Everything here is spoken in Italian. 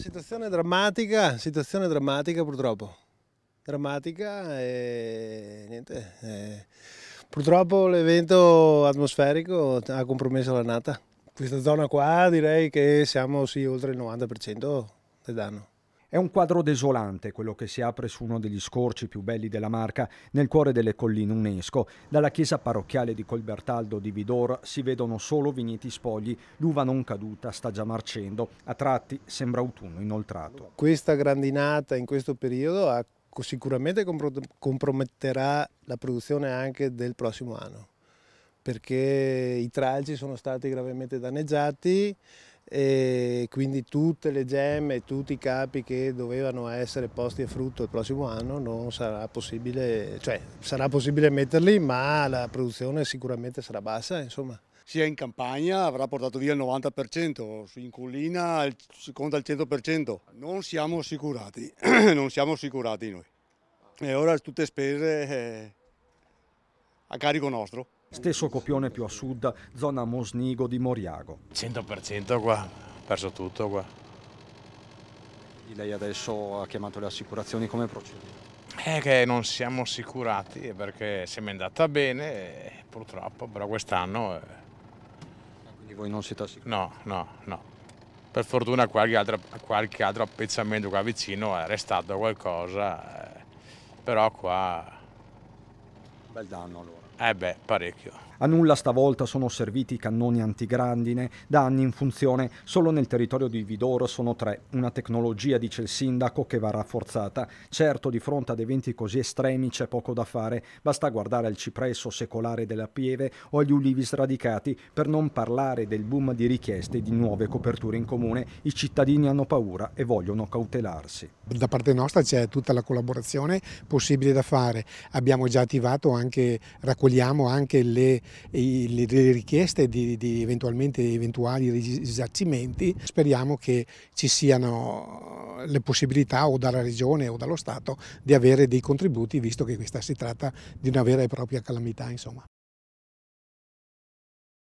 Situazione drammatica, situazione drammatica purtroppo, drammatica e niente, e... purtroppo l'evento atmosferico ha compromesso l'annata, nata. Questa zona qua direi che siamo sì oltre il 90% del danno. È un quadro desolante quello che si apre su uno degli scorci più belli della Marca, nel cuore delle colline UNESCO. Dalla chiesa parrocchiale di Colbertaldo di Vidor si vedono solo vigneti spogli, l'uva non caduta sta già marcendo, a tratti sembra autunno inoltrato. Questa grandinata in questo periodo sicuramente comprometterà la produzione anche del prossimo anno perché i tralci sono stati gravemente danneggiati e quindi tutte le gemme, tutti i capi che dovevano essere posti a frutto il prossimo anno non sarà possibile, cioè sarà possibile metterli ma la produzione sicuramente sarà bassa insomma. Sia in campagna avrà portato via il 90%, in collina conta il 100%, non siamo assicurati, non siamo assicurati noi e ora tutte spese eh, a carico nostro. Stesso copione più a sud, zona Mosnigo di Moriago. 100% qua, perso tutto qua. Lei adesso ha chiamato le assicurazioni, come procede? È eh, che non siamo assicurati perché siamo mi andata bene, purtroppo, però quest'anno... Eh. Ah, quindi voi non siete assicurati? No, no, no. Per fortuna qualche altro, qualche altro appezzamento qua vicino è restato qualcosa, eh. però qua... Bel danno allora. Eh beh, parecchio. A nulla stavolta sono serviti i cannoni antigrandine, da anni in funzione. Solo nel territorio di Vidoro sono tre. Una tecnologia, dice il sindaco, che va rafforzata. Certo, di fronte ad eventi così estremi c'è poco da fare. Basta guardare al cipresso secolare della Pieve o agli ulivi sradicati, per non parlare del boom di richieste di nuove coperture in comune. I cittadini hanno paura e vogliono cautelarsi. Da parte nostra c'è tutta la collaborazione possibile da fare. Abbiamo già attivato anche raccoglimento vogliamo anche le, le, le richieste di, di eventualmente eventuali risarcimenti. Speriamo che ci siano le possibilità o dalla Regione o dallo Stato di avere dei contributi, visto che questa si tratta di una vera e propria calamità. Insomma.